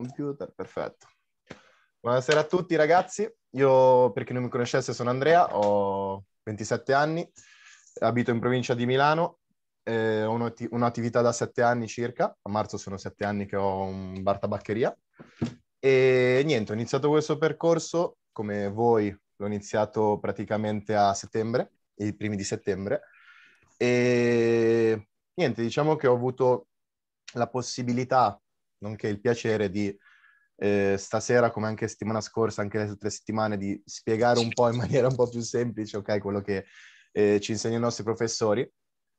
computer, perfetto. Buonasera a tutti ragazzi, io per chi non mi conoscesse sono Andrea, ho 27 anni, abito in provincia di Milano, eh, ho un'attiv- un'attività da 7 anni circa, a marzo sono 7 anni che ho un bar tabaccheria e niente, ho iniziato questo percorso, come voi l'ho iniziato praticamente a settembre, i primi di settembre e niente, diciamo che ho avuto la possibilità nonché il piacere di eh, stasera, come anche settimana scorsa, anche le altre settimane, di spiegare un po' in maniera un po' più semplice, okay, quello che eh, ci insegnano i nostri professori,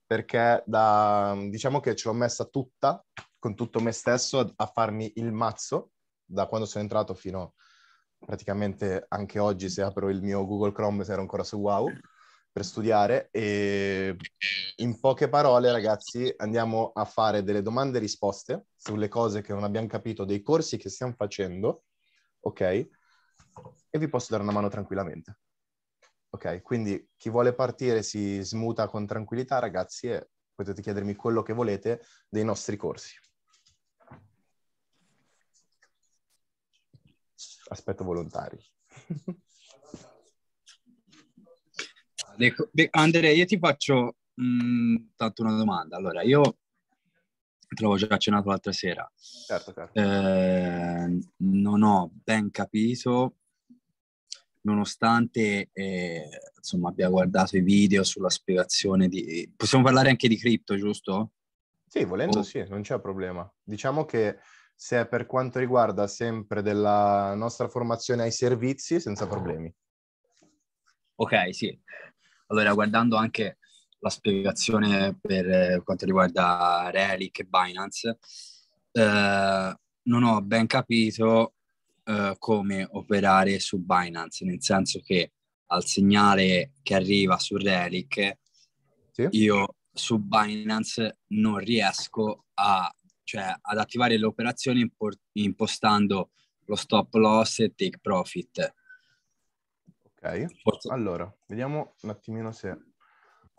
perché da, diciamo che ce l'ho messa tutta, con tutto me stesso, a, a farmi il mazzo, da quando sono entrato fino praticamente anche oggi, se apro il mio Google Chrome, se ero ancora su Wow per studiare e in poche parole ragazzi andiamo a fare delle domande e risposte sulle cose che non abbiamo capito dei corsi che stiamo facendo, ok? E vi posso dare una mano tranquillamente. Ok, quindi chi vuole partire si smuta con tranquillità ragazzi e potete chiedermi quello che volete dei nostri corsi. Aspetto volontari. De, Andrea, io ti faccio mh, mm, tanto una domanda. Allora, io te l'avevo già accennato l'altra sera. Certo, certo. Eh, non ho ben capito, nonostante eh, insomma, abbia guardato i video sulla spiegazione di... Possiamo parlare anche di cripto, giusto? Sì, volendo oh. sì, non c'è problema. Diciamo che se è per quanto riguarda sempre della nostra formazione ai servizi, senza ah. problemi. Ok, sì. Allora, guardando anche la spiegazione eh, per quanto riguarda Relic e Binance, eh, non ho ben capito eh, come operare su Binance, nel senso che al segnale che arriva su Relic, sì. io su Binance non riesco a, cioè, ad attivare l'operazione import- impostando lo stop loss e take profit. Ok, Forza. allora, vediamo un attimino se,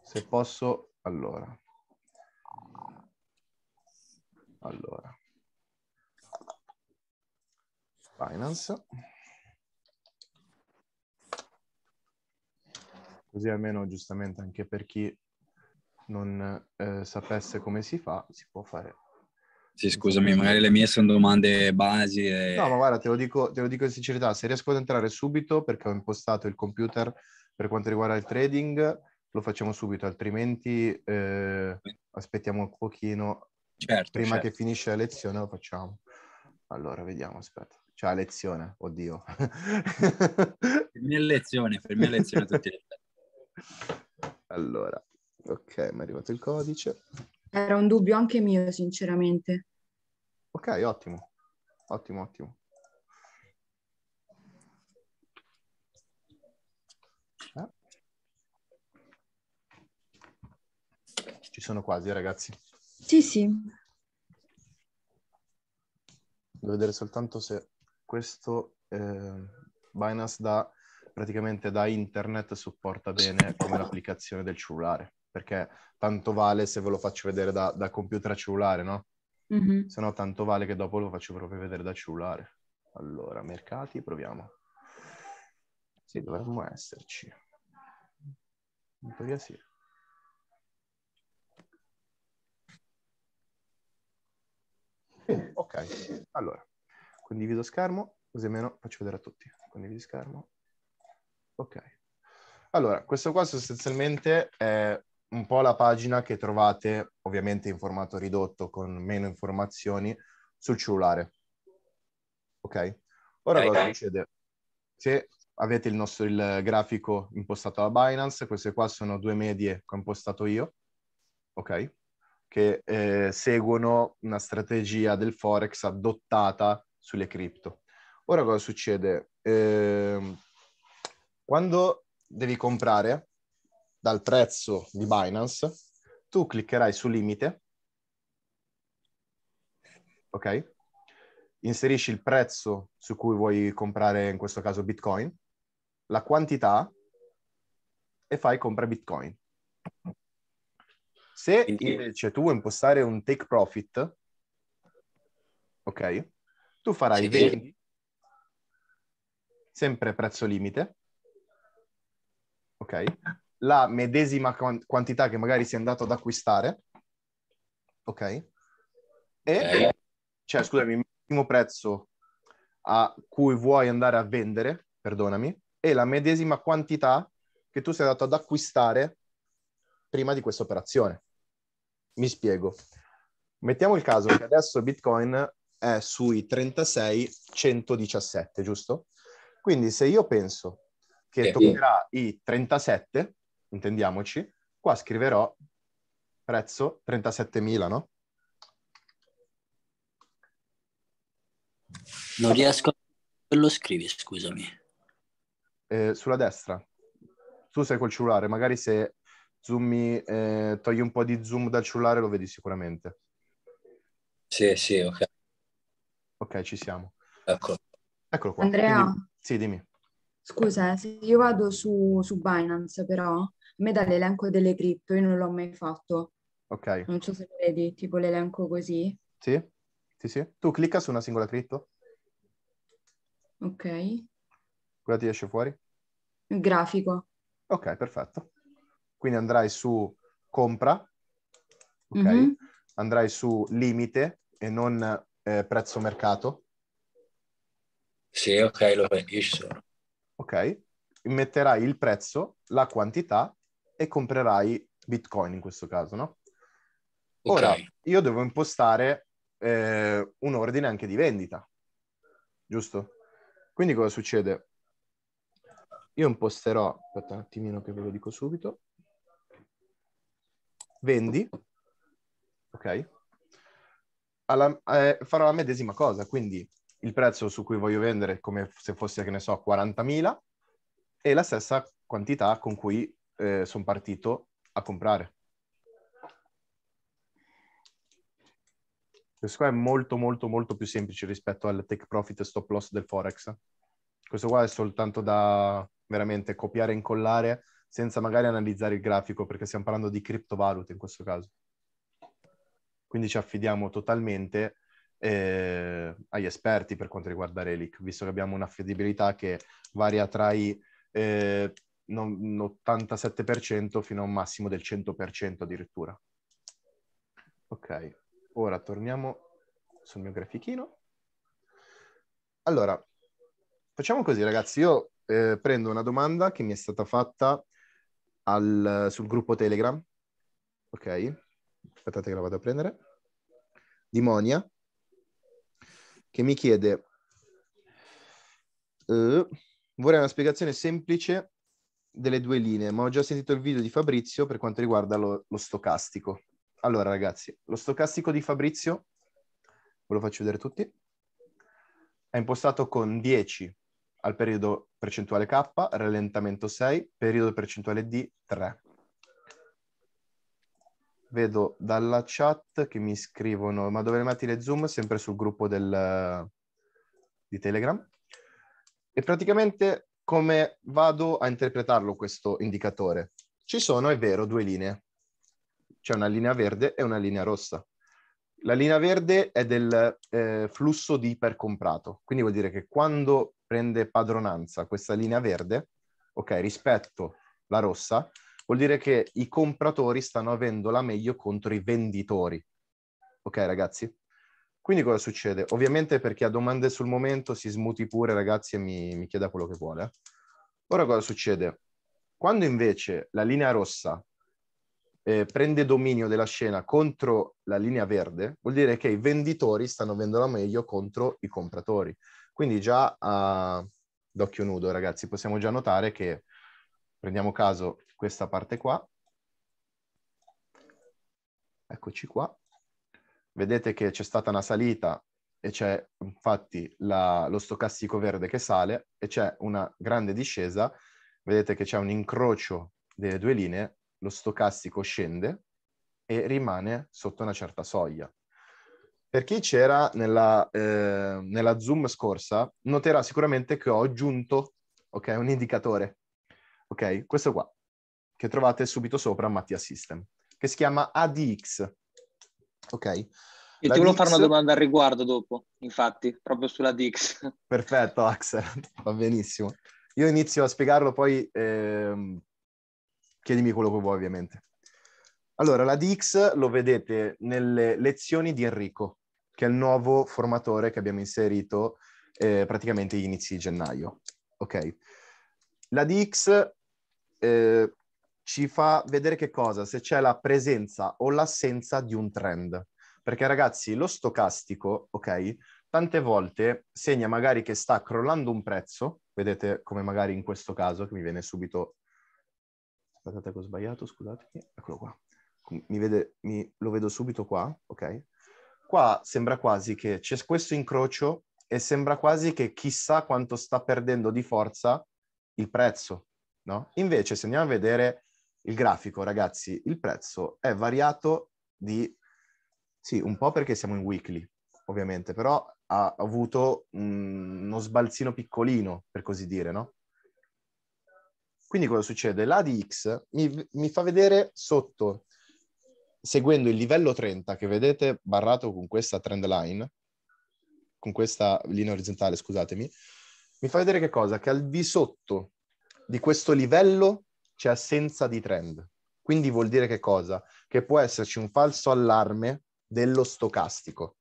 se posso... Allora. Allora. Finance. Così almeno giustamente anche per chi non eh, sapesse come si fa, si può fare sì, scusami, magari le mie sono domande basi. E... No, ma guarda, te lo, dico, te lo dico in sincerità, se riesco ad entrare subito, perché ho impostato il computer per quanto riguarda il trading, lo facciamo subito, altrimenti eh, aspettiamo un pochino. Certo, Prima certo. che finisce la lezione lo facciamo. Allora, vediamo, aspetta. Cioè, lezione, oddio. mia lezione, fermi lezione tutti. Allora, ok, mi è arrivato il codice. Era un dubbio anche mio, sinceramente. Ok, ottimo, ottimo, ottimo. Eh? Ci sono quasi, ragazzi. Sì, sì. Devo vedere soltanto se questo eh, Binance da praticamente da internet supporta bene come l'applicazione del cellulare, perché tanto vale se ve lo faccio vedere da, da computer a cellulare, no? Mm-hmm. Se no tanto vale che dopo lo faccio proprio vedere dal cellulare. Allora, mercati, proviamo. Sì, dovremmo esserci. In teoria sì. ok. Allora, condivido schermo, così almeno faccio vedere a tutti. Condivido schermo. Ok. Allora, questo qua sostanzialmente è un po' la pagina che trovate, ovviamente in formato ridotto con meno informazioni, sul cellulare. Ok? Ora okay, cosa okay. succede? Se avete il nostro il grafico impostato da Binance, queste qua sono due medie che ho impostato io, ok? Che eh, seguono una strategia del Forex adottata sulle cripto. Ora cosa succede? Eh, quando devi comprare, dal prezzo di Binance, tu cliccherai su limite, ok? Inserisci il prezzo su cui vuoi comprare, in questo caso Bitcoin, la quantità e fai compra Bitcoin. Se invece tu vuoi impostare un take profit, ok? Tu farai sì, vendi, sempre prezzo limite, ok? la medesima quantità che magari si è andato ad acquistare, ok? E, okay. cioè, scusami, il minimo prezzo a cui vuoi andare a vendere, perdonami, e la medesima quantità che tu sei andato ad acquistare prima di questa operazione. Mi spiego. Mettiamo il caso che adesso Bitcoin è sui 36,117, giusto? Quindi se io penso che toccherà i 37, intendiamoci, qua scriverò prezzo 37.000, no? Non riesco a... Lo scrivi, scusami. Eh, sulla destra. Tu sei col cellulare, magari se zoomi, eh, togli un po' di zoom dal cellulare lo vedi sicuramente. Sì, sì, ok. Ok, ci siamo. Ecco. Eccolo qua. Andrea? Quindi, sì, dimmi. Scusa, eh, se io vado su, su Binance però, a me dà l'elenco delle cripto, io non l'ho mai fatto. Ok. Non so se vedi, tipo l'elenco così. Sì, sì, sì. Tu clicca su una singola cripto. Ok. Quella ti esce fuori? Il grafico. Ok, perfetto. Quindi andrai su compra, ok? Mm-hmm. Andrai su limite e non eh, prezzo mercato. Sì, ok, lo io ci sono ok? Metterai il prezzo, la quantità e comprerai Bitcoin in questo caso, no? Ora, io devo impostare eh, un ordine anche di vendita, giusto? Quindi cosa succede? Io imposterò, aspetta un attimino che ve lo dico subito, vendi, ok? Alla, eh, farò la medesima cosa, quindi il prezzo su cui voglio vendere come se fosse, che ne so, 40.000 e la stessa quantità con cui eh, sono partito a comprare. Questo qua è molto molto molto più semplice rispetto al take profit e stop loss del Forex. Questo qua è soltanto da veramente copiare e incollare senza magari analizzare il grafico perché stiamo parlando di criptovalute in questo caso. Quindi ci affidiamo totalmente eh, agli esperti per quanto riguarda Relic, visto che abbiamo un'affidabilità che varia tra i eh, non, 87% fino a un massimo del 100% addirittura. Ok, ora torniamo sul mio grafichino. Allora, facciamo così ragazzi, io eh, prendo una domanda che mi è stata fatta al, sul gruppo Telegram, ok? Aspettate che la vado a prendere. Di Monia, che mi chiede, uh, vorrei una spiegazione semplice delle due linee, ma ho già sentito il video di Fabrizio per quanto riguarda lo, lo stocastico. Allora ragazzi, lo stocastico di Fabrizio, ve lo faccio vedere tutti, è impostato con 10 al periodo percentuale K, rallentamento 6, periodo percentuale D 3 vedo dalla chat che mi scrivono, ma dove le metti le zoom? Sempre sul gruppo del, di Telegram. E praticamente come vado a interpretarlo questo indicatore? Ci sono, è vero, due linee. C'è una linea verde e una linea rossa. La linea verde è del eh, flusso di ipercomprato, quindi vuol dire che quando prende padronanza questa linea verde, ok, rispetto alla rossa, vuol dire che i compratori stanno avendo la meglio contro i venditori. Ok ragazzi? Quindi cosa succede? Ovviamente per chi ha domande sul momento si smuti pure ragazzi e mi, mi chieda quello che vuole. Ora cosa succede? Quando invece la linea rossa eh, prende dominio della scena contro la linea verde, vuol dire che i venditori stanno vendola meglio contro i compratori. Quindi già a ah, d'occhio nudo, ragazzi, possiamo già notare che, prendiamo caso, questa parte qua. Eccoci qua. Vedete che c'è stata una salita e c'è infatti la, lo stocastico verde che sale e c'è una grande discesa. Vedete che c'è un incrocio delle due linee, lo stocastico scende e rimane sotto una certa soglia. Per chi c'era nella, eh, nella, Zoom scorsa, noterà sicuramente che ho aggiunto okay, un indicatore. Okay, questo qua che trovate subito sopra Mattia System, che si chiama ADX. Ok. Io ti volevo fare una domanda al riguardo dopo, infatti, proprio sulla DX. Perfetto, Axel, va benissimo. Io inizio a spiegarlo, poi ehm, chiedimi quello che vuoi, ovviamente. Allora, la DX lo vedete nelle lezioni di Enrico, che è il nuovo formatore che abbiamo inserito eh, praticamente inizi di gennaio. Ok. La DX eh, ci fa vedere che cosa? Se c'è la presenza o l'assenza di un trend. Perché ragazzi, lo stocastico, ok, tante volte segna magari che sta crollando un prezzo, vedete come magari in questo caso che mi viene subito... Aspettate che ho sbagliato, scusatemi, eccolo qua. Mi vede, mi... lo vedo subito qua, ok? Qua sembra quasi che c'è questo incrocio e sembra quasi che chissà quanto sta perdendo di forza il prezzo, no? Invece se andiamo a vedere il grafico, ragazzi, il prezzo è variato di... Sì, un po' perché siamo in weekly, ovviamente, però ha avuto mm, uno sbalzino piccolino, per così dire, no? Quindi cosa succede? L'ADX mi, mi fa vedere sotto, seguendo il livello 30, che vedete barrato con questa trend line, con questa linea orizzontale, scusatemi, mi fa vedere che cosa? Che al di sotto di questo livello c'è assenza di trend. Quindi vuol dire che cosa? Che può esserci un falso allarme dello stocastico.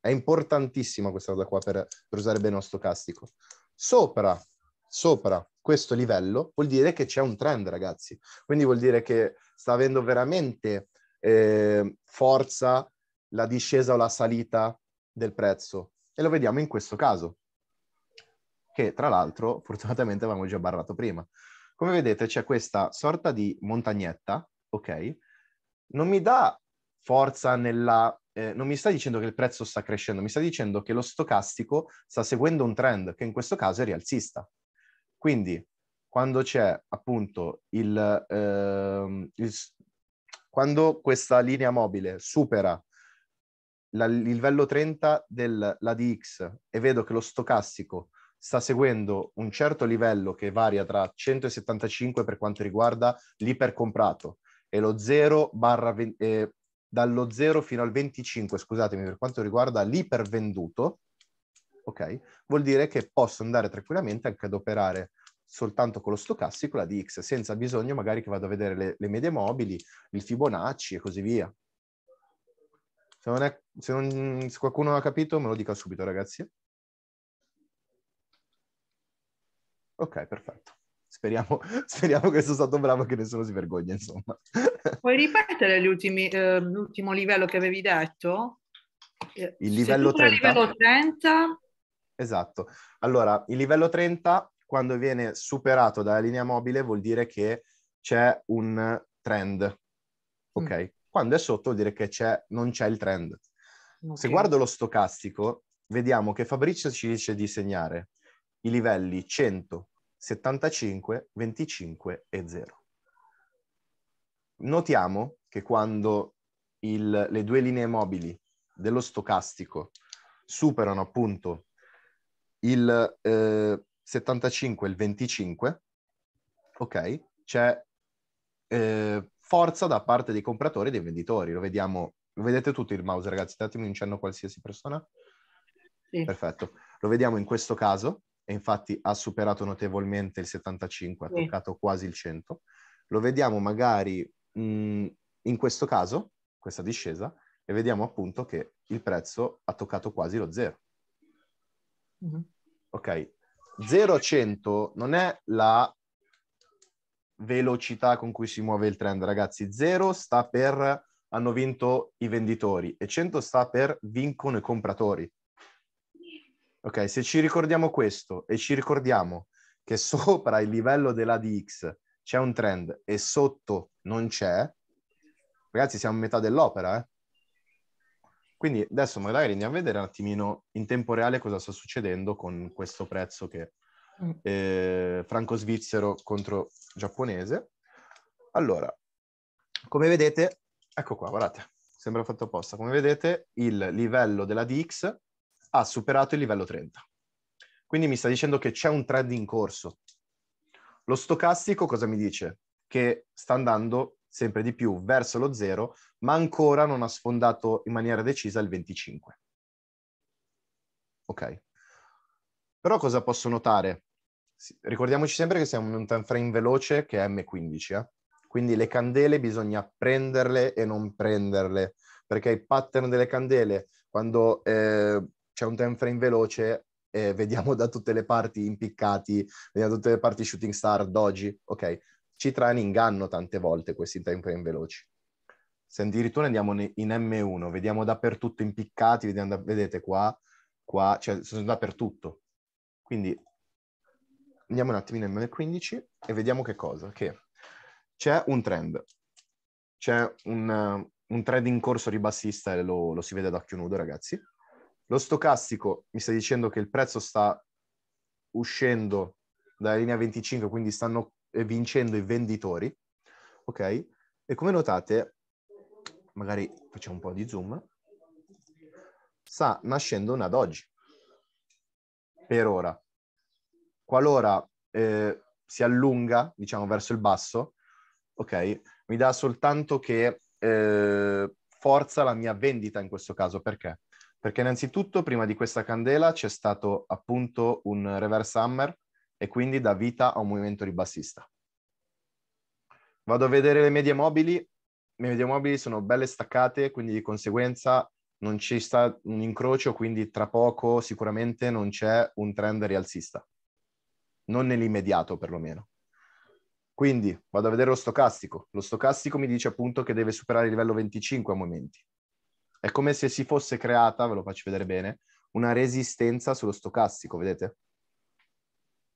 È importantissima questa cosa qua per, per usare bene lo stocastico. Sopra, sopra questo livello vuol dire che c'è un trend, ragazzi. Quindi vuol dire che sta avendo veramente eh, forza la discesa o la salita del prezzo. E lo vediamo in questo caso, che tra l'altro fortunatamente avevamo già barrato prima. Come vedete c'è questa sorta di montagnetta, ok? Non mi dà forza nella... Eh, non mi sta dicendo che il prezzo sta crescendo, mi sta dicendo che lo stocastico sta seguendo un trend che in questo caso è rialzista. Quindi quando c'è appunto il, eh, il quando questa linea mobile supera la, il livello 30 dell'ADX e vedo che lo stocastico sta seguendo un certo livello che varia tra 175 per quanto riguarda l'ipercomprato e lo 0 barra, eh, dallo 0 fino al 25, scusatemi, per quanto riguarda l'ipervenduto, ok? Vuol dire che posso andare tranquillamente anche ad operare soltanto con lo stocastico la DX, senza bisogno magari che vado a vedere le, le medie mobili, il Fibonacci e così via. Se, non è, se, non, se qualcuno ha capito me lo dica subito ragazzi. Ok, perfetto. Speriamo, speriamo, che sia stato bravo e che nessuno si vergogna, insomma. Puoi ripetere ultimi, eh, l'ultimo livello che avevi detto? Eh, il livello 30. livello 30. Esatto. Allora, il livello 30, quando viene superato dalla linea mobile, vuol dire che c'è un trend, mm. ok? Mm. Quando è sotto vuol dire che c'è, non c'è il trend. Okay. Se guardo lo stocastico, vediamo che Fabrizio ci dice di segnare i livelli 175, 25 e 0. Notiamo che quando il, le due linee mobili dello stocastico superano appunto il eh, 75 e il 25, ok, c'è eh, forza da parte dei compratori e dei venditori. Lo vediamo, lo vedete tutti il mouse, ragazzi, datemi un cenno a qualsiasi persona. Sì. Perfetto. Lo vediamo in questo caso e infatti ha superato notevolmente il 75, ha toccato quasi il 100. Lo vediamo magari mh, mm, in questo caso, questa discesa, e vediamo appunto che il prezzo ha toccato quasi lo zero. Mm-hmm. Ok, 0 a 100 non è la velocità con cui si muove il trend, ragazzi. 0 sta per hanno vinto i venditori e 100 sta per vincono i compratori. Ok, se ci ricordiamo questo e ci ricordiamo che sopra il livello della DX c'è un trend e sotto non c'è, ragazzi siamo a metà dell'opera, eh? Quindi adesso magari andiamo a vedere un attimino in tempo reale cosa sta succedendo con questo prezzo che mm. eh, franco-svizzero contro giapponese. Allora, come vedete, ecco qua, guardate, sembra fatto apposta, come vedete il livello della DX ha superato il livello 30. Quindi mi sta dicendo che c'è un trend in corso. Lo stocastico cosa mi dice? Che sta andando sempre di più verso lo zero, ma ancora non ha sfondato in maniera decisa il 25. Ok. Però cosa posso notare? Ricordiamoci sempre che siamo in un time frame veloce che è M15, eh? quindi le candele bisogna prenderle e non prenderle, perché i pattern delle candele, quando eh, c'è un time frame veloce, e vediamo da tutte le parti impiccati, vediamo da tutte le parti shooting star, doji, ok. Ci trae in inganno tante volte questi time frame veloci. Se addirittura andiamo in M1, vediamo dappertutto impiccati, vediamo da, vedete qua, qua, cioè sono dappertutto. Quindi andiamo un attimo in M15 e vediamo che cosa, che c'è un trend, c'è un, un trend in corso ribassista e lo, lo si vede ad occhio nudo ragazzi, lo stocastico mi sta dicendo che il prezzo sta uscendo dalla linea 25, quindi stanno eh, vincendo i venditori, ok? E come notate, magari facciamo un po' di zoom, sta nascendo una doge, per ora. Qualora eh, si allunga, diciamo, verso il basso, ok, mi dà soltanto che eh, forza la mia vendita in questo caso, perché? Perché innanzitutto prima di questa candela c'è stato appunto un reverse hammer e quindi dà vita a un movimento ribassista. Vado a vedere le medie mobili. Le medie mobili sono belle staccate, quindi di conseguenza non ci sta un incrocio, quindi tra poco sicuramente non c'è un trend rialzista. Non nell'immediato perlomeno. Quindi vado a vedere lo stocastico. Lo stocastico mi dice appunto che deve superare il livello 25 a momenti. È come se si fosse creata, ve lo faccio vedere bene, una resistenza sullo stocastico, vedete?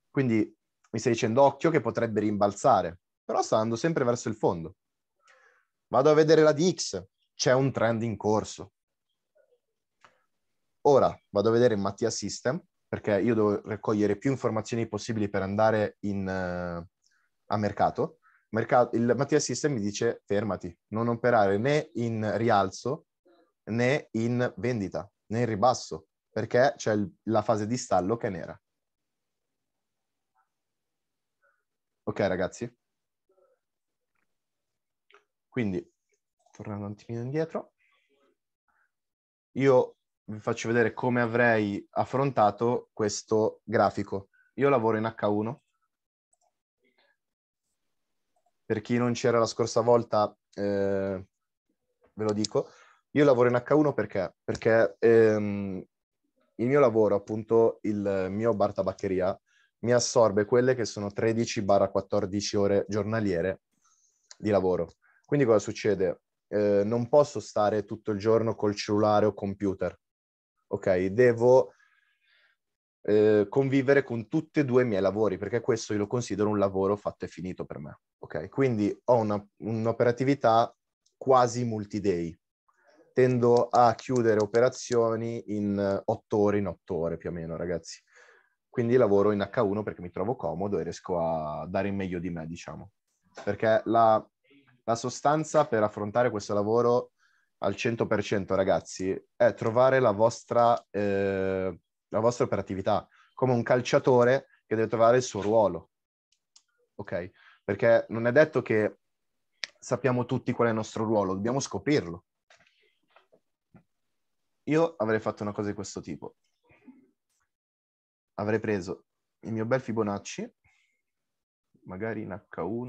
Quindi mi stai dicendo occhio che potrebbe rimbalzare, però sta andando sempre verso il fondo. Vado a vedere la DX, c'è un trend in corso. Ora vado a vedere Mattia System, perché io devo raccogliere più informazioni possibili per andare in, uh, a mercato. mercato. Il Mattia System mi dice fermati, non operare né in rialzo né in vendita né in ribasso perché c'è il, la fase di stallo che è nera. Ok ragazzi? Quindi, tornando un attimino indietro, io vi faccio vedere come avrei affrontato questo grafico. Io lavoro in H1. Per chi non c'era la scorsa volta, eh, ve lo dico, io lavoro in H1 perché? Perché ehm, il mio lavoro, appunto, il mio bar tabaccheria, mi assorbe quelle che sono 13-14 ore giornaliere di lavoro. Quindi cosa succede? Eh, non posso stare tutto il giorno col cellulare o computer, ok? Devo eh, convivere con tutti e due i miei lavori, perché questo io lo considero un lavoro fatto e finito per me, ok? Quindi ho una, un'operatività quasi multi-day, tendo a chiudere operazioni in 8 eh, ore in 8 ore più o meno, ragazzi. Quindi lavoro in H1 perché mi trovo comodo e riesco a dare il meglio di me, diciamo. Perché la, la sostanza per affrontare questo lavoro al 100%, ragazzi, è trovare la vostra, eh, la vostra operatività, come un calciatore che deve trovare il suo ruolo. Ok? Perché non è detto che sappiamo tutti qual è il nostro ruolo, dobbiamo scoprirlo. Io avrei fatto una cosa di questo tipo. Avrei preso il mio bel Fibonacci, magari in H1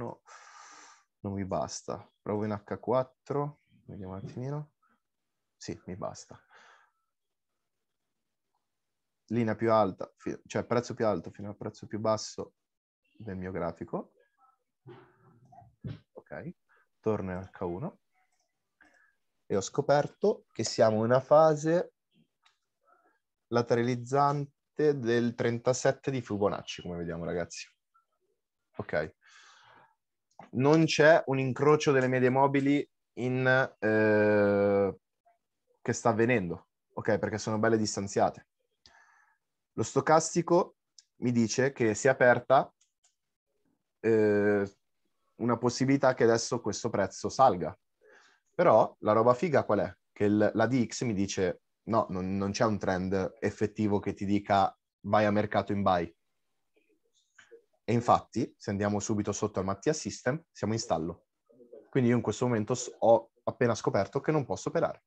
non mi basta. Provo in H4, vediamo un attimino. Sì, mi basta. Linea più alta, cioè prezzo più alto fino al prezzo più basso del mio grafico. Ok, torno in H1 e ho scoperto che siamo in una fase lateralizzante del 37 di Fibonacci, come vediamo ragazzi. Ok. Non c'è un incrocio delle medie mobili in, eh, che sta avvenendo, ok? Perché sono belle distanziate. Lo stocastico mi dice che si è aperta eh, una possibilità che adesso questo prezzo salga, però la roba figa qual è? Che il, la DX mi dice no, non, non, c'è un trend effettivo che ti dica vai a mercato in buy. E infatti, se andiamo subito sotto al Mattia System, siamo in stallo. Quindi io in questo momento ho appena scoperto che non posso operare.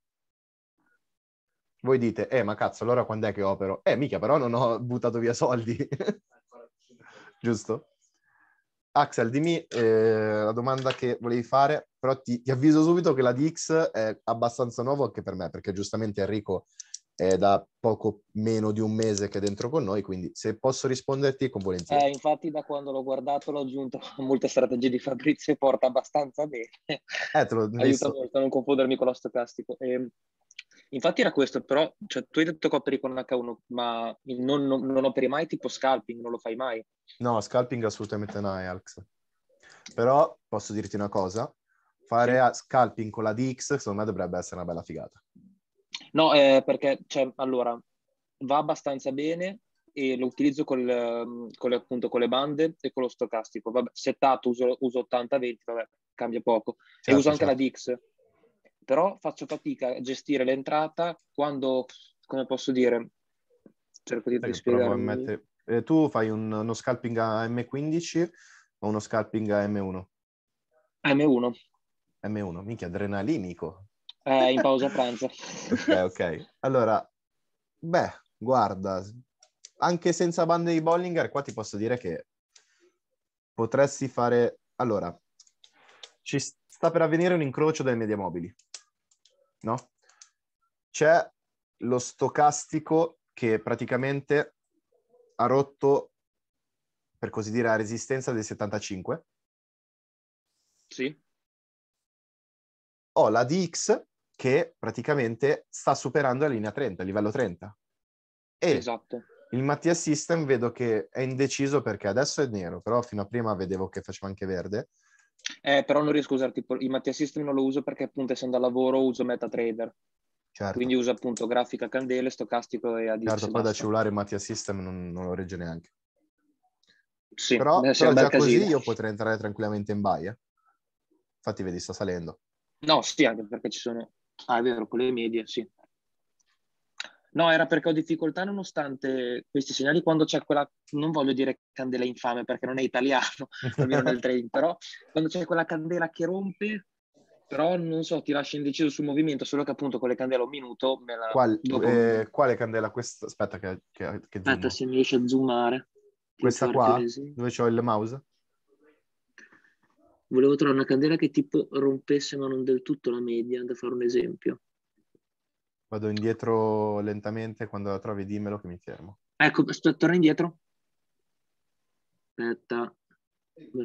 Voi dite, eh ma cazzo, allora quando è che opero? Eh mica, però non ho buttato via soldi. Giusto? Axel, dimmi eh, la domanda che volevi fare, però ti, ti, avviso subito che la DX è abbastanza nuova anche per me, perché giustamente Enrico è da poco meno di un mese che è dentro con noi, quindi se posso risponderti con volentieri. Eh, infatti da quando l'ho guardato l'ho aggiunto a molte strategie di Fabrizio e porta abbastanza bene. Eh, te l'ho Aiuta visto. molto a non confondermi con lo l'ostocastico. E, ehm, Infatti era questo, però cioè, tu hai detto che operi con H1, ma non, non, non, operi mai tipo scalping, non lo fai mai. No, scalping assolutamente no, Alex. Però posso dirti una cosa, fare sì. scalping con la DX secondo me dovrebbe essere una bella figata. No, eh, perché cioè, allora va abbastanza bene e lo utilizzo col, ehm, col, appunto, con le bande e con lo stocastico. Vabbè, settato uso, uso 80-20, vabbè, cambia poco. Certo, e uso certo, anche certo. la DX però faccio fatica a gestire l'entrata quando, come posso dire, cerco di, di spiegarmi. Eh, tu fai un, uno scalping a M15 o uno scalping a M1? M1. M1, minchia, adrenalinico. Eh, in pausa pranzo. ok, ok. Allora, beh, guarda, anche senza bande di Bollinger, qua ti posso dire che potresti fare... Allora, ci sta per avvenire un incrocio dei media mobili no? C'è lo stocastico che praticamente ha rotto, per così dire, la resistenza del 75. Sì. Ho la DX che praticamente sta superando la linea 30, livello 30. E esatto. Il Mattia System vedo che è indeciso perché adesso è nero, però fino a prima vedevo che faceva anche verde eh, però non riesco a usare tipo, il Mattia System non lo uso perché appunto essendo a lavoro uso MetaTrader. Certo. Quindi uso appunto grafica candele, stocastico e a Certo, poi da cellulare Mattia System non, non, lo regge neanche. Sì, però, eh, però già così io potrei entrare tranquillamente in baia. Eh. Infatti vedi, sta salendo. No, sì, anche perché ci sono... Ah, è vero, con le medie, sì. No, era perché ho difficoltà nonostante questi segnali quando c'è quella, non voglio dire candela infame perché non è italiano, almeno nel train, però quando c'è quella candela che rompe, però non so, ti lascia indeciso sul movimento, solo che appunto con le candele un minuto me la... Qual, dopo... eh, quale candela questa? Aspetta che, che, che Aspetta se mi riesce a zoomare. Questa qua? Archivesi. Dove c'ho il mouse? Volevo trovare una candela che tipo rompesse ma non del tutto la media, da fare un esempio. Vado indietro lentamente, quando la trovi dimmelo che mi fermo. Ecco, sto, torna indietro. Aspetta.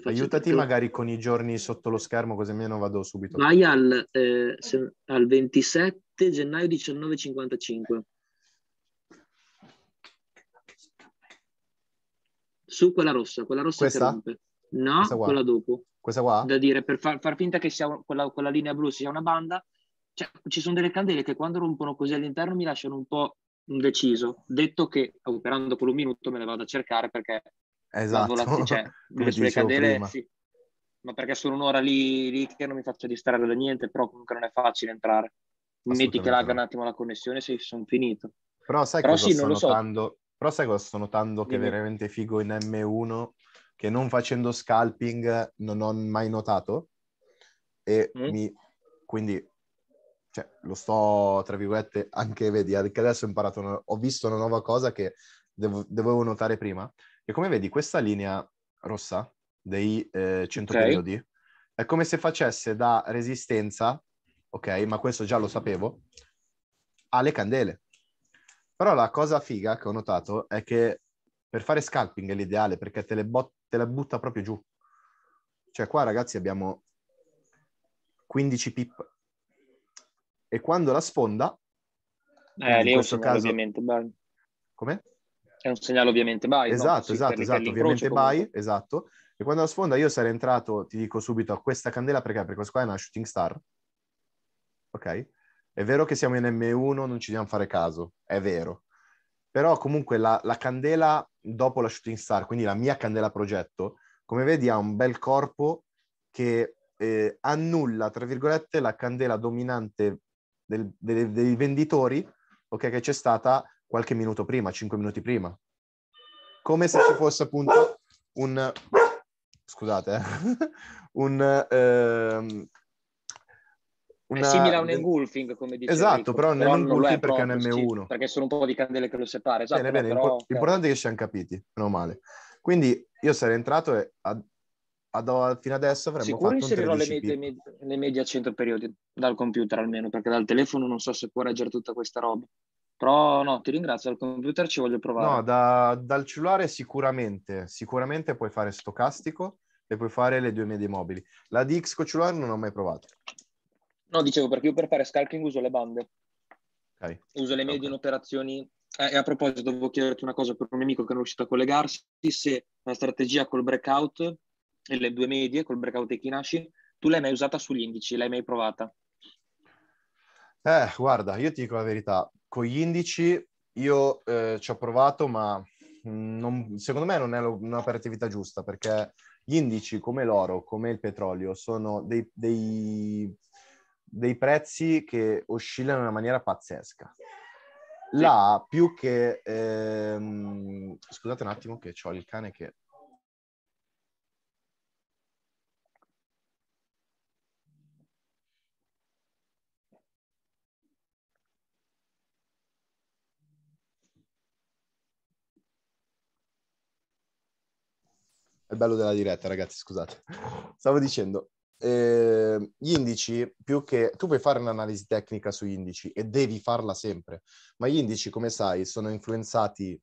Aiutati tutto. magari con i giorni sotto lo schermo, così almeno vado subito. Vai al, eh, se, al 27 gennaio 1955. Su quella rossa, quella rossa Questa? interrompe. No, quella dopo. Questa qua? Da dire, per far, far finta che sia quella, quella linea blu sia una banda, cioè, ci sono delle candele che quando rompono così all'interno mi lasciano un po' indeciso. Detto che operando dopo un minuto me le vado a cercare perché esatto. Volati, cioè, le sulle candele, sì, ma perché sono un'ora lì, lì, che non mi faccio distrarre da niente, però comunque non è facile entrare. Metti che lagga un attimo la connessione se sono finito. Però sai però cosa sì, sto notando? So. Però sai cosa sto notando che Dimmi. è veramente figo in M1? Che non facendo scalping non ho mai notato. E mm. mi... quindi cioè, lo sto, tra virgolette, anche, vedi, anche adesso ho imparato, una, ho visto una nuova cosa che devo, dovevo notare prima, e come vedi questa linea rossa dei eh, 100 okay. periodi è come se facesse da resistenza, ok, ma questo già lo sapevo, alle candele. Però la cosa figa che ho notato è che per fare scalping è l'ideale perché te, le bot- te la butta proprio giù. Cioè qua ragazzi abbiamo 15 pip e quando la sfonda... Eh, lì è un segnale caso... ovviamente buy. Come? È un segnale ovviamente buy. Esatto, no? esatto, esatto, esatto ovviamente buy, comunque. esatto. E quando la sfonda io sarei entrato, ti dico subito, a questa candela perché? Perché questa qua è una shooting star. Ok? È vero che siamo in M1, non ci dobbiamo fare caso, è vero. Però comunque la, la candela dopo la shooting star, quindi la mia candela progetto, come vedi ha un bel corpo che eh, annulla, tra virgolette, la candela dominante del, dei, dei venditori okay, che c'è stata qualche minuto prima, 5 minuti prima. Come se ci fosse appunto un... scusate, eh, un... Eh, una... È simile a un engulfing, come dicevi. Esatto, Enrico, però, è un engulfing perché è un M1. perché sono un po' di candele che lo separa. Esatto, bene, bene, però... L'importante è che ci siamo capiti, meno male. Quindi io sarei entrato e ad, fino adesso avremmo Sicuro fatto inserirò le, med- le medie a 100 periodi dal computer almeno, perché dal telefono non so se può reggere tutta questa roba. Però no, ti ringrazio, al computer ci voglio provare. No, da, dal cellulare sicuramente, sicuramente puoi fare stocastico e puoi fare le due medie mobili. La DX con cellulare non ho mai provato. No, dicevo perché io per fare scalping uso le bande. Okay. Uso le medie okay. in operazioni eh, e a proposito, devo chiederti una cosa per un amico che non è riuscito a collegarsi, se la strategia col breakout le due medie col breakout e Kinashi, tu l'hai mai usata sugli indici? L'hai mai provata? Eh, guarda, io ti dico la verità, con gli indici io eh, ci ho provato, ma non, secondo me non è un'operatività giusta perché gli indici come l'oro, come il petrolio, sono dei, dei, dei prezzi che oscillano in una maniera pazzesca. Là, più che... Ehm, scusate un attimo che ho il cane che bello della diretta, ragazzi, scusate. Stavo dicendo, eh, gli indici, più che tu puoi fare un'analisi tecnica sugli indici e devi farla sempre, ma gli indici, come sai, sono influenzati,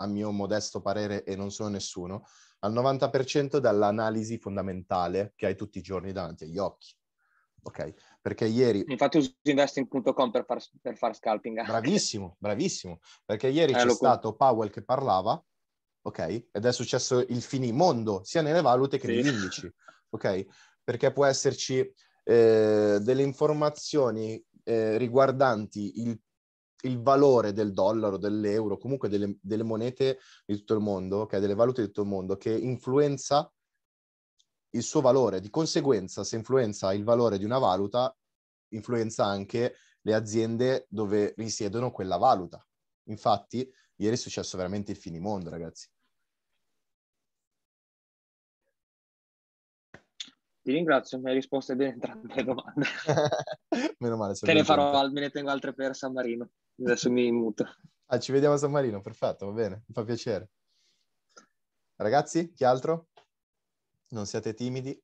a mio modesto parere, e non sono nessuno, al 90% dall'analisi fondamentale che hai tutti i giorni davanti agli occhi. Ok, perché ieri... Infatti uso investing.com per far, per far scalping. Bravissimo, bravissimo, perché ieri eh, c'è stato Powell che parlava ok? Ed è successo il finimondo, sia nelle valute che sì. negli indici, ok? Perché può esserci eh, delle informazioni eh, riguardanti il, il, valore del dollaro, dell'euro, comunque delle, delle, monete di tutto il mondo, ok? Delle valute di tutto il mondo, che influenza il suo valore. Di conseguenza, se influenza il valore di una valuta, influenza anche le aziende dove risiedono quella valuta. Infatti, ieri è successo veramente il finimondo, ragazzi. Ti ringrazio, mi hai risposto bene entrambe le domande. Meno male. Te ne farò, al, me ne tengo altre per San Marino. Adesso mi muto. Ah, ci vediamo a San Marino, perfetto, va bene, mi fa piacere. Ragazzi, chi altro? Non siate timidi.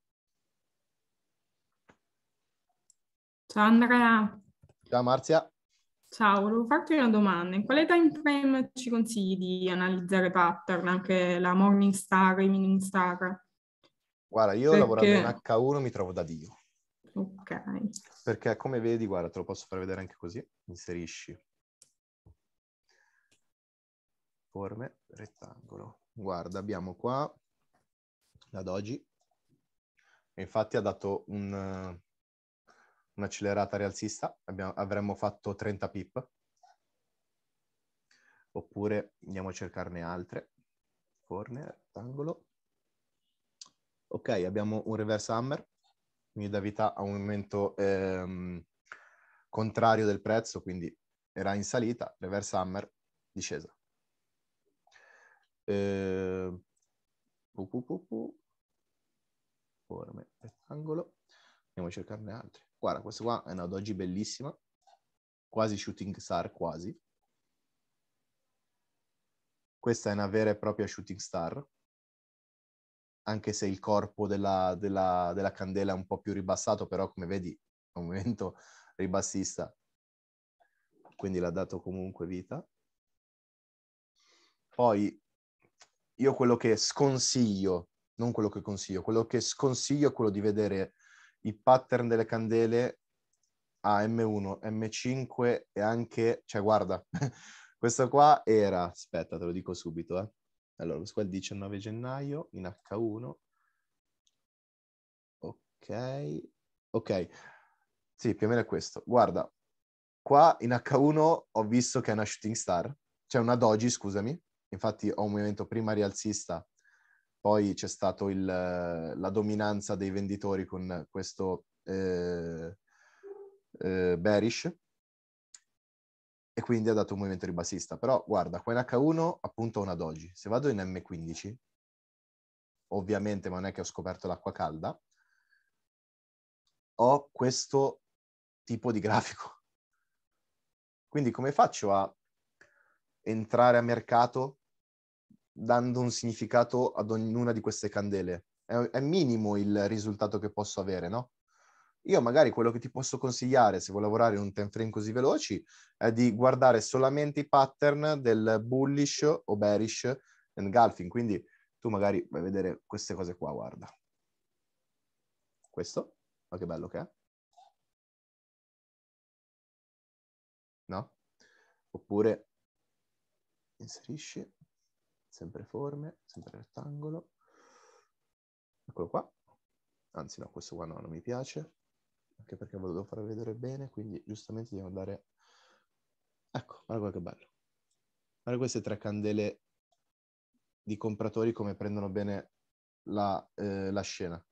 Ciao Andrea. Ciao Marzia. Ciao, volevo farti una domanda. In quale time frame ci consigli di analizzare pattern, anche la morning star, e evening star? Guarda, io perché... lavorando in H1 mi trovo da Dio. Ok. Perché come vedi, guarda, te lo posso far vedere anche così. Inserisci forme rettangolo. Guarda, abbiamo qua la Doji. infatti ha dato un, eh, un'accelerata rialzista. Abbiamo, avremmo fatto 30 pip. Oppure andiamo a cercarne altre. Forme rettangolo. Ok, abbiamo un reverse hammer, quindi dà vita a un momento ehm, contrario del prezzo, quindi era in salita, reverse hammer, discesa. Eh, pu pu pu Forme, rettangolo. Andiamo a cercarne altri. Guarda, questa qua è una doji bellissima, quasi shooting star, quasi. Questa è una vera e propria shooting star, anche se il corpo della, della, della candela è un po' più ribassato, però come vedi è un momento ribassista, quindi l'ha dato comunque vita. Poi io quello che sconsiglio, non quello che consiglio, quello che sconsiglio è quello di vedere i pattern delle candele a M1, M5 e anche, cioè guarda, questo qua era, aspetta te lo dico subito, eh. Allora, questo qua è il 19 gennaio in H1. Ok, ok. Sì, più o meno è questo. Guarda, qua in H1 ho visto che è una shooting star, c'è cioè, una doji, scusami. Infatti ho un movimento prima rialzista, poi c'è stata eh, la dominanza dei venditori con questo eh, eh, bearish e quindi ha dato un movimento ribassista. Però guarda, qua in H1 appunto ho una doji. Se vado in M15, ovviamente ma non è che ho scoperto l'acqua calda, ho questo tipo di grafico. Quindi come faccio a entrare a mercato dando un significato ad ognuna di queste candele? È, è minimo il risultato che posso avere, no? Io magari quello che ti posso consigliare se vuoi lavorare in un time frame così veloci è di guardare solamente i pattern del bullish o bearish engulfing, quindi tu magari vai a vedere queste cose qua, guarda. Questo? Ma che bello che è. No? Oppure inserisci sempre forme, sempre rettangolo. Eccolo qua. Anzi no, questo qua no, non mi piace anche perché ve lo devo far vedere bene, quindi giustamente devo andare... Ecco, guarda che bello. Guarda queste tre candele di compratori come prendono bene la, eh, la scena.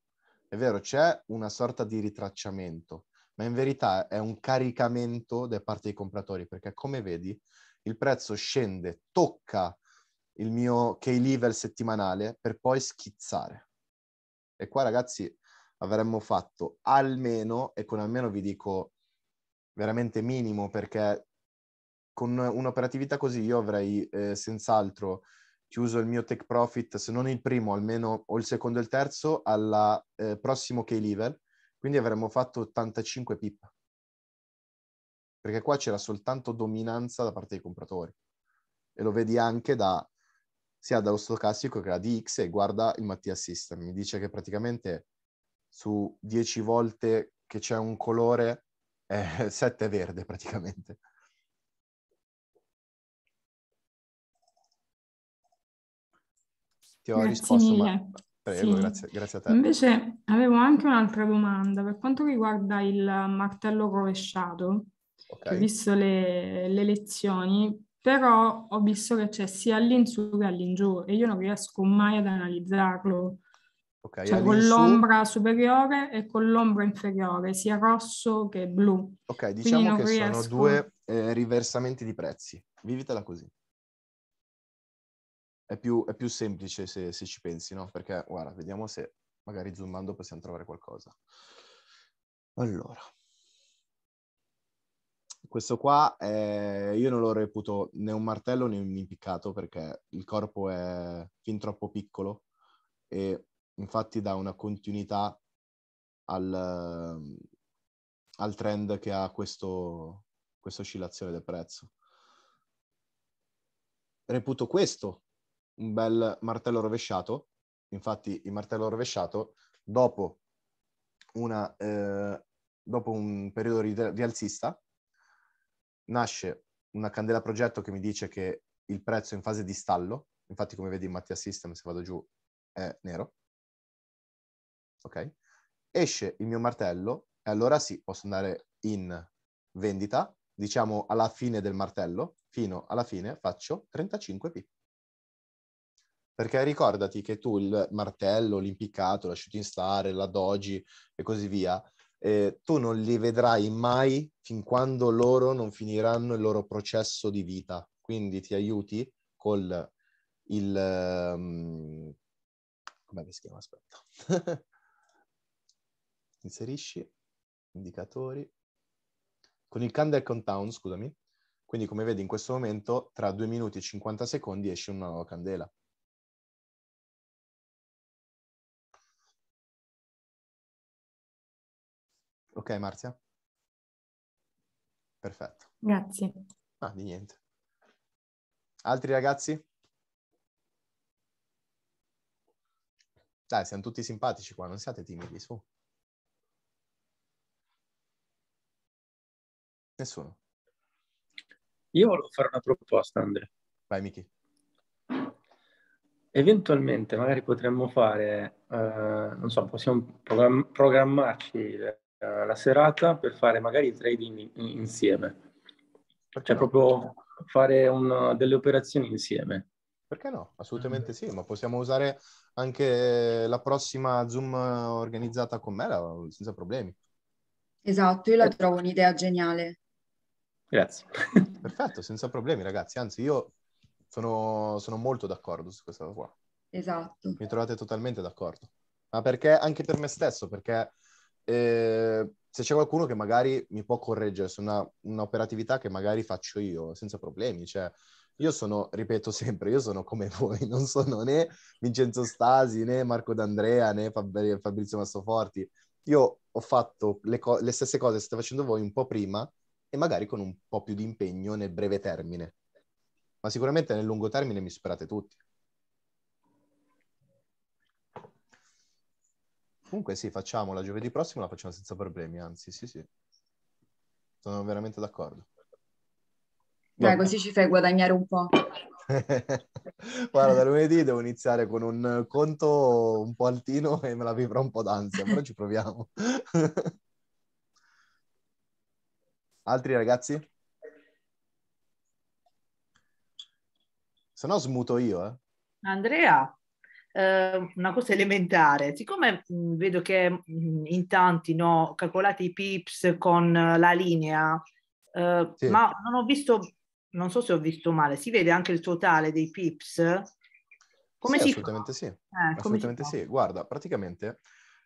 È vero, c'è una sorta di ritracciamento, ma in verità è un caricamento da parte dei compratori, perché come vedi il prezzo scende, tocca il mio key level settimanale per poi schizzare. E qua ragazzi avremmo fatto almeno, e con almeno vi dico veramente minimo, perché con un'operatività così io avrei eh, senz'altro chiuso il mio take profit, se non il primo, almeno o il secondo e il terzo, al eh, prossimo key level, quindi avremmo fatto 85 pip. Perché qua c'era soltanto dominanza da parte dei compratori. E lo vedi anche da, sia dallo stocastico che da DX e guarda il Mattia System. Mi dice che praticamente su 10 volte che c'è un colore, 7 eh, è verde praticamente. Ti ho grazie risposto, mille. ma prego, sì. grazie, grazie a te. Invece avevo anche un'altra domanda per quanto riguarda il martello rovesciato. Okay. Ho visto le, le lezioni, però ho visto che c'è sia all'insù che all'ingiù e io non riesco mai ad analizzarlo. Okay, cioè con l'ombra superiore e con l'ombra inferiore, sia rosso che blu. Ok, diciamo che riesco... sono due eh, riversamenti di prezzi. Vivitela così. È più, è più semplice se, se, ci pensi, no? Perché, guarda, vediamo se magari zoomando possiamo trovare qualcosa. Allora. Questo qua è... io non lo reputo né un martello né un impiccato perché il corpo è fin troppo piccolo e infatti dà una continuità al, al trend che ha questo, questa oscillazione del prezzo. Reputo questo un bel martello rovesciato, infatti il martello rovesciato dopo, una, eh, dopo un periodo rialzista nasce una candela progetto che mi dice che il prezzo è in fase di stallo, infatti come vedi in Mattia System se vado giù è nero, ok? Esce il mio martello e allora sì, posso andare in vendita, diciamo alla fine del martello, fino alla fine faccio 35p. Perché ricordati che tu il martello, l'impiccato, la shooting star, la doji e così via, eh, tu non li vedrai mai fin quando loro non finiranno il loro processo di vita. Quindi ti aiuti col il... Um, ehm, come si chiama? Aspetta. inserisci, indicatori, con il candle countdown, scusami, quindi come vedi in questo momento tra 2 minuti e 50 secondi esce una nuova candela. Ok Marzia? Perfetto. Grazie. Ah, di niente. Altri ragazzi? Dai, siamo tutti simpatici qua, non siate timidi, su. Nessuno. Io volevo fare una proposta, Andrea. Vai, Michi. Eventualmente magari potremmo fare, eh, non so, possiamo programm- programmarci la, eh, la serata per fare magari il trading in- insieme. Perché cioè no? proprio fare un, delle operazioni insieme. Perché no? Assolutamente sì, ma possiamo usare anche la prossima Zoom organizzata con me la, senza problemi. Esatto, io la eh. trovo un'idea geniale. Grazie. Perfetto, senza problemi ragazzi, anzi io sono, sono molto d'accordo su questa cosa qua. Esatto. Mi trovate totalmente d'accordo. Ma perché anche per me stesso, perché eh, se c'è qualcuno che magari mi può correggere su una, un'operatività che magari faccio io senza problemi, cioè io sono, ripeto sempre, io sono come voi, non sono né Vincenzo Stasi né Marco D'Andrea né Fabrizio Massoforti. Io ho fatto le, co- le stesse cose che state facendo voi un po' prima e magari con un po' più di impegno nel breve termine. Ma sicuramente nel lungo termine mi superate tutti. Comunque sì, facciamola giovedì prossimo, la facciamo senza problemi, anzi sì sì. Sono veramente d'accordo. Dai, così ci fai guadagnare un po'. Guarda, da lunedì devo iniziare con un conto un po' altino e me la vivrò un po' d'ansia, però ci proviamo. Altri ragazzi? Se no smuto io. Eh. Andrea, eh, una cosa elementare, siccome mh, mm, vedo che mh, mm, in tanti no, calcolate i pips con eh, la linea, uh, sì. ma non ho visto, non so se ho visto male, si vede anche il totale dei pips? Come sì, si assolutamente fa? sì, eh, assolutamente sì. Guarda, praticamente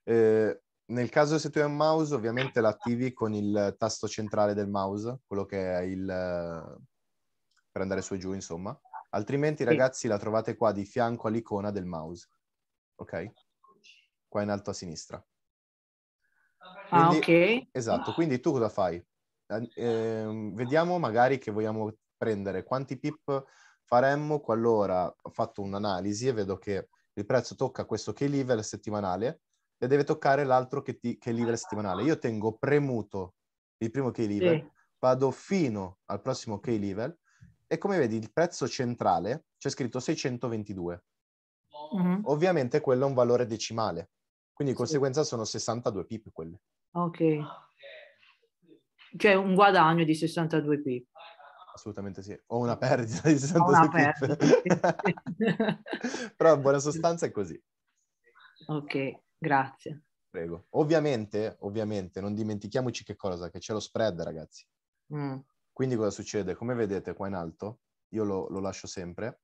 eh, nel caso se tu hai un mouse, ovviamente la attivi con il tasto centrale del mouse, quello che è il per andare su e giù, insomma. Altrimenti, sì. ragazzi, la trovate qua di fianco all'icona del mouse. Ok? Qua in alto a sinistra. Ah, quindi, ah, ok. Esatto, quindi tu cosa fai? Eh, vediamo magari che vogliamo prendere quanti pip faremmo qualora ho fatto un'analisi e vedo che il prezzo tocca questo key level settimanale e deve toccare l'altro che, ti, che è libera ah. settimanale. Io tengo premuto il primo key level, sì. vado fino al prossimo key level e come vedi il prezzo centrale c'è scritto 622. Mm-hmm. Ovviamente quello è un valore decimale, quindi di sì. conseguenza sono 62 pip quelle. Ok. Cioè un guadagno di 62 pip. Assolutamente sì, o una perdita di 62 pip. Però in buona sostanza è così. Ok. Grazie. Prego. Ovviamente, ovviamente, non dimentichiamoci che cosa? Che c'è lo spread, ragazzi. Mm. Quindi cosa succede? Come vedete qua in alto, io lo, lo lascio sempre,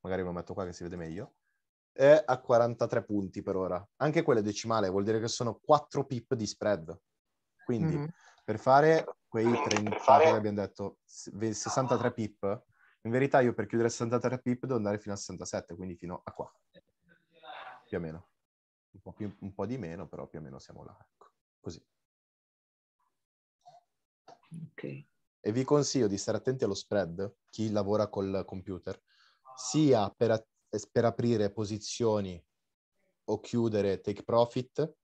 magari lo metto qua che si vede meglio, è a 43 punti per ora. Anche quello è decimale vuol dire che sono 4 pip di spread. Quindi mm-hmm. per fare quei 30, abbiamo detto, 63 pip, in verità io per chiudere 63 pip devo andare fino a 67, quindi fino a qua, più o meno un po, più, un po', di meno, però più o meno siamo là, ecco. così. Okay. E vi consiglio di stare attenti allo spread, chi lavora col computer, sia per, a- per aprire posizioni o chiudere take profit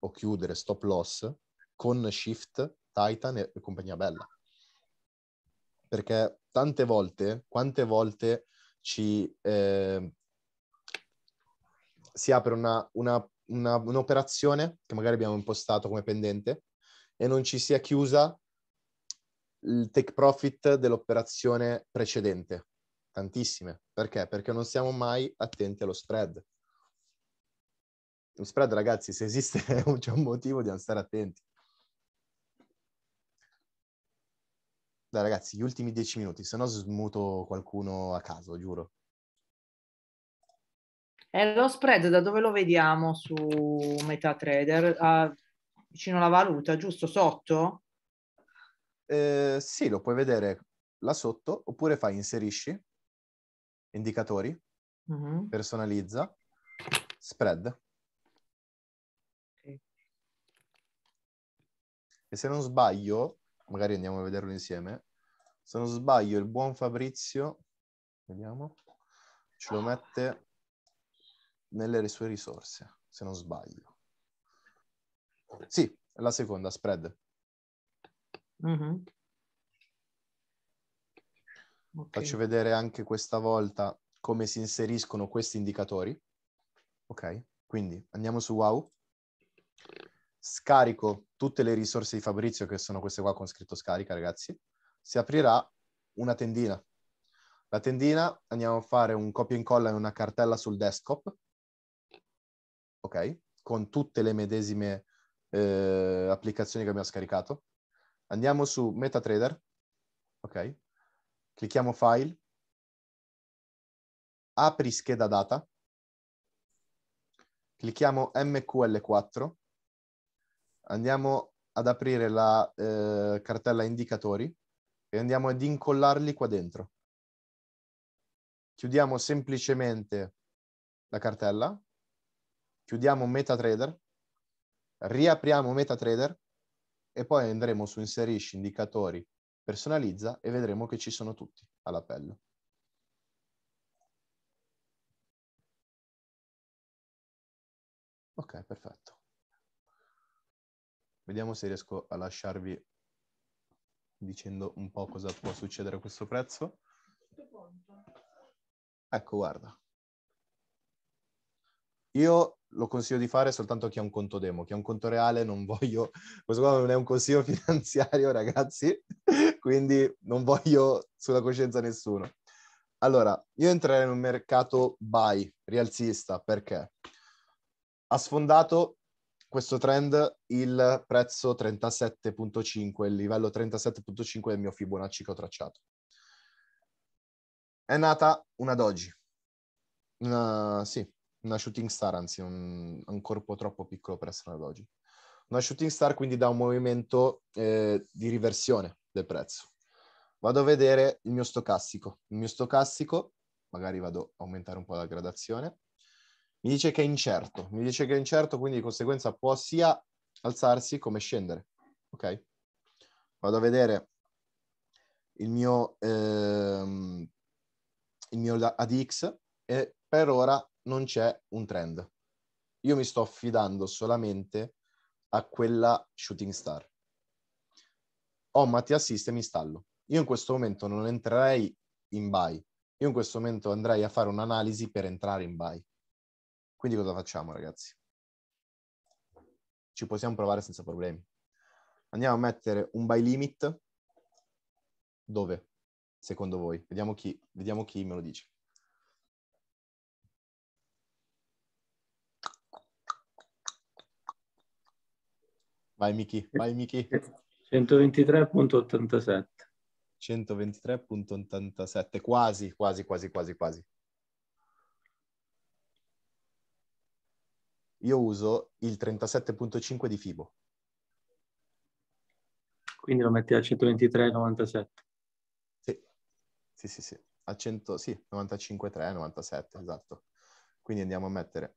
o chiudere stop loss con Shift, Titan e compagnia bella. Perché tante volte, quante volte ci, eh, si apre una, una, una, un'operazione che magari abbiamo impostato come pendente e non ci sia chiusa il take profit dell'operazione precedente. Tantissime. Perché? Perché non siamo mai attenti allo spread. Lo spread, ragazzi, se esiste c'è un motivo, di non stare attenti. Dai ragazzi, gli ultimi dieci minuti, se no smuto qualcuno a caso, giuro. E lo spread da dove lo vediamo su MetaTrader? Ah, vicino alla valuta, giusto? Sotto? Eh, sì, lo puoi vedere là sotto, oppure fai inserisci, indicatori, mm-hmm. personalizza, spread. Okay. E se non sbaglio, magari andiamo a vederlo insieme, se non sbaglio il buon Fabrizio, vediamo, ce lo mette nelle sue risorse, se non sbaglio. Sì, la seconda, spread. Mm-hmm. Okay. Faccio vedere anche questa volta come si inseriscono questi indicatori. Ok, quindi andiamo su wow. Scarico tutte le risorse di Fabrizio, che sono queste qua con scritto scarica, ragazzi. Si aprirà una tendina. La tendina andiamo a fare un copia e incolla in una cartella sul desktop ok? Con tutte le medesime eh, applicazioni che abbiamo scaricato. Andiamo su MetaTrader, ok? Clicchiamo File, apri scheda data, clicchiamo MQL4, andiamo ad aprire la eh, cartella indicatori e andiamo ad incollarli qua dentro. Chiudiamo semplicemente la cartella, chiudiamo MetaTrader, riapriamo MetaTrader e poi andremo su inserisci indicatori, personalizza e vedremo che ci sono tutti all'appello. Ok, perfetto. Vediamo se riesco a lasciarvi dicendo un po' cosa può succedere a questo prezzo. Ecco, guarda. Io lo consiglio di fare soltanto a chi ha un conto demo, chi ha un conto reale non voglio, questo qua non è un consiglio finanziario ragazzi, quindi non voglio sulla coscienza nessuno. Allora, io entrerei in un mercato buy, rialzista, perché ha sfondato questo trend il prezzo 37.5, il livello 37.5 del mio Fibonacci che ho tracciato. È nata una doji, una, sì, una shooting star, anzi un, un corpo troppo piccolo per essere un orologio. Una shooting star quindi dà un movimento eh, di riversione del prezzo. Vado a vedere il mio stocastico. Il mio stocastico, magari vado a aumentare un po' la gradazione, mi dice che è incerto. Mi dice che è incerto, quindi di conseguenza può sia alzarsi come scendere. Ok? Vado a vedere il mio, ehm, il mio ADX e per ora non c'è un trend. Io mi sto affidando solamente a quella shooting star. Ho Mattia System, installo. Io in questo momento non entrerei in buy. Io in questo momento andrei a fare un'analisi per entrare in buy. Quindi cosa facciamo, ragazzi? Ci possiamo provare senza problemi. Andiamo a mettere un buy limit. Dove? Secondo voi? Vediamo chi, vediamo chi me lo dice. Vai Miki, vai Miki. 123.87. 123.87, quasi, quasi, quasi, quasi, quasi. Io uso il 37.5 di Fibo. Quindi lo metti a 123.97. Sì, sì, sì, sì. A 100, sì, 95.3, 97, esatto. Quindi andiamo a mettere.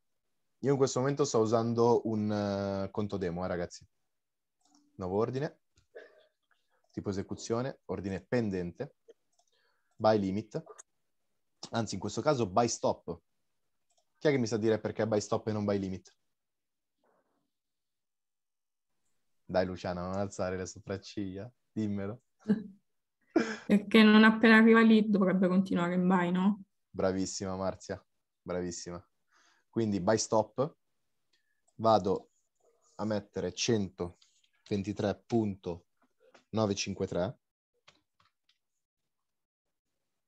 Io in questo momento sto usando un uh, conto demo, eh, ragazzi nuovo ordine, tipo esecuzione, ordine pendente, by limit, anzi in questo caso by stop. Chi è che mi sa dire perché by stop e non by limit? Dai Luciana, non alzare le sopracciglia, dimmelo. Perché non appena arriva lì dovrebbe continuare in by, no? Bravissima Marzia, bravissima. Quindi by stop vado a mettere 100 23.953,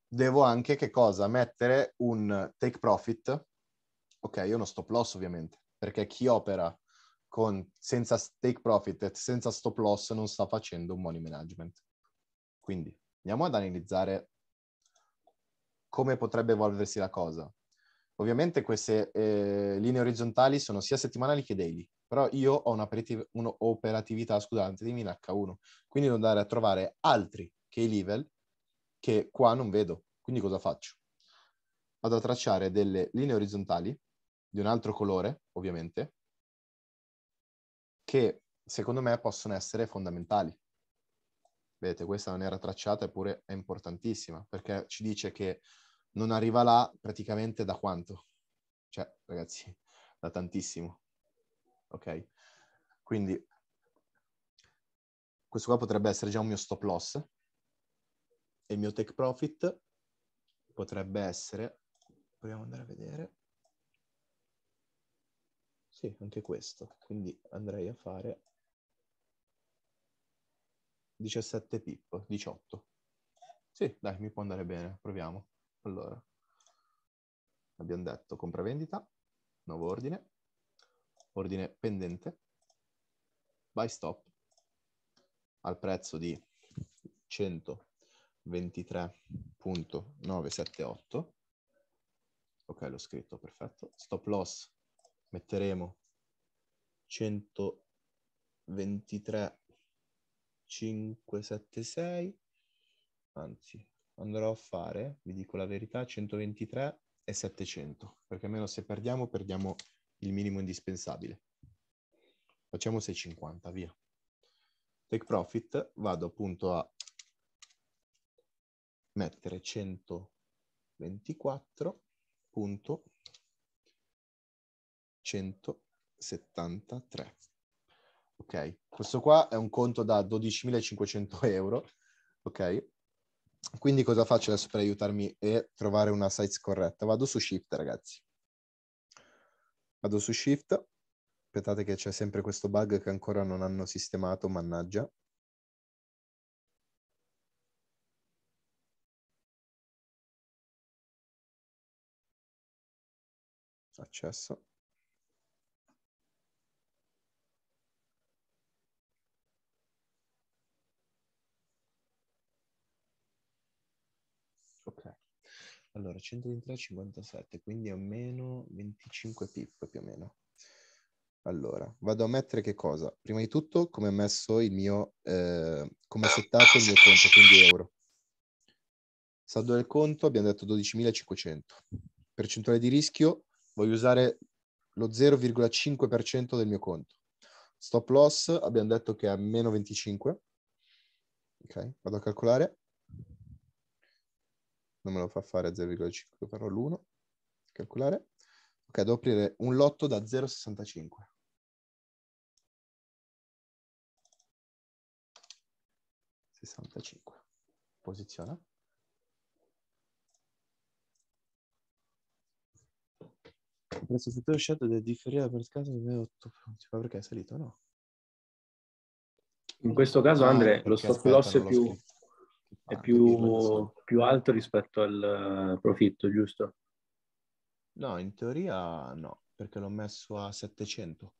devo anche che cosa? Mettere un take profit, ok, uno stop loss ovviamente, perché chi opera con, senza take profit e senza stop loss non sta facendo un money management. Quindi andiamo ad analizzare come potrebbe evolversi la cosa. Ovviamente queste eh, linee orizzontali sono sia settimanali che daily però io ho un'operatività scusate, di 1000H1, quindi devo andare a trovare altri key level che qua non vedo. Quindi cosa faccio? Vado a tracciare delle linee orizzontali di un altro colore, ovviamente, che secondo me possono essere fondamentali. Vedete, questa non era tracciata eppure è importantissima, perché ci dice che non arriva là praticamente da quanto? Cioè, ragazzi, da tantissimo ok? Quindi questo qua potrebbe essere già un mio stop loss e il mio take profit potrebbe essere, proviamo andare a vedere, sì, anche questo, quindi andrei a fare 17 pip, 18. Sì, dai, mi può andare bene, proviamo. Allora, abbiamo detto compravendita, nuovo ordine, ordine pendente, buy stop al prezzo di 123.978. Ok, l'ho scritto, perfetto. Stop loss metteremo 123.576, anzi andrò a fare, vi dico la verità, 123.700, perché almeno se perdiamo, perdiamo il minimo indispensabile. Facciamo 6,50, via. Take profit, vado appunto a mettere 124.173. Ok, questo qua è un conto da 12.500 euro. Ok, quindi cosa faccio adesso per aiutarmi e trovare una size corretta? Vado su Shift, ragazzi. Vado su Shift. Aspettate che c'è sempre questo bug che ancora non hanno sistemato, mannaggia. Accesso. Allora, 123,57, quindi a meno 25 pip più o meno. Allora, vado a mettere che cosa? Prima di tutto, come ho messo il mio, eh, come ho settato il mio conto, quindi euro. Saldo del conto abbiamo detto 12.500. Percentuale di rischio, voglio usare lo 0,5% del mio conto. Stop loss abbiamo detto che è a meno 25. Ok, vado a calcolare non me lo fa fare 0,5, farò l'1, calcolare. Ok, devo aprire un lotto da 0,65. 65. Posiziona. Il prezzo futuro scelto del differire per caso non è 8 punti, ma perché è salito? No. In questo caso, ah, Andre, lo stop loss è più... Scritto è ah, più, più, alto rispetto al eh, profitto, giusto? No, in teoria no, perché l'ho messo a 700.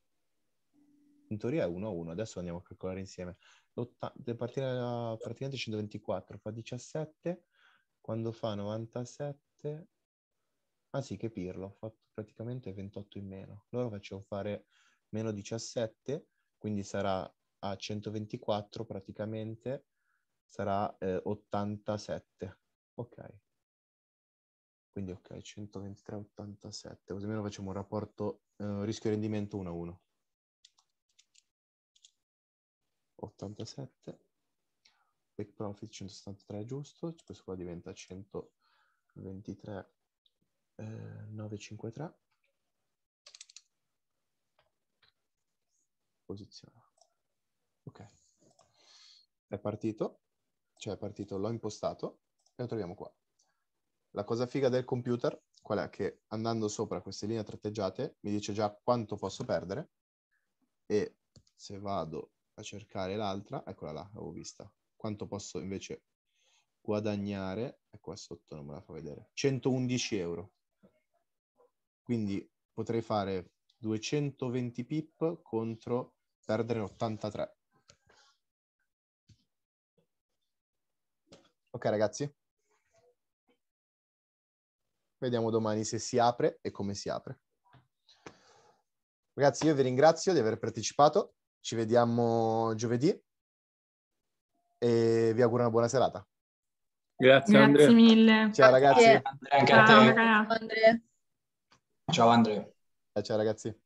In teoria è 1 a 1, adesso andiamo a calcolare insieme. Deve partire da praticamente 124, fa 17, quando fa 97... Ah sì, che pirlo, ho fatto praticamente 28 in meno. Loro facevo fare meno 17, quindi sarà a 124 praticamente, sarà eh, 87. Ok. Quindi ok, 123,87. Così almeno facciamo un rapporto eh, rischio-rendimento 1 a 1. 87. Back profit 173 giusto. Questo qua diventa 123, Eh, 953. Posiziona. Ok. È partito cioè è partito, l'ho impostato e lo troviamo qua. La cosa figa del computer qual è? Che andando sopra queste linee tratteggiate mi dice già quanto posso perdere e se vado a cercare l'altra, eccola là, l'avevo vista, quanto posso invece guadagnare, è ecco, qua sotto non me la fa vedere, 111 euro. Quindi potrei fare 220 pip contro perdere 83. Ok ragazzi? Vediamo domani se si apre e come si apre. Ragazzi, io vi ringrazio di aver partecipato. Ci vediamo giovedì e vi auguro una buona serata. Grazie, Andrea. Grazie mille. Ciao ragazzi. Andrea, anche ciao, a te. Andrea. Ciao Andrea. Ciao ragazzi.